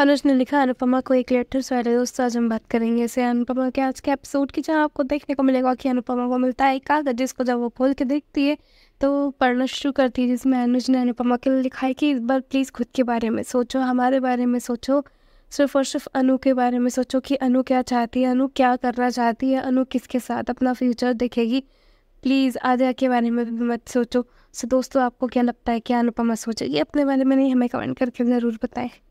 अनुज ने लिखा अनुपमा को एक लेटर सो है दोस्तों आज हम बात करेंगे ऐसे अनुपमा के आज के एपिसोड की जहाँ आपको देखने को मिलेगा कि अनुपमा को मिलता है एक कागज जिसको जब वो खोल के देखती है तो पढ़ना शुरू करती है जिसमें अनुज ने अनुपमा के लिए लिखा है कि इस बार प्लीज़ खुद के बारे में सोचो हमारे बारे में सोचो सिर्फ और सिर्फ अनु के बारे में सोचो कि अनु क्या चाहती है अनु क्या करना चाहती है अनु किसके साथ अपना फ्यूचर देखेगी प्लीज़ आद्या के बारे में भी मत सोचो सो दोस्तों आपको क्या लगता है क्या अनुपमा सोचेगी अपने बारे में नहीं हमें कमेंट करके ज़रूर बताएं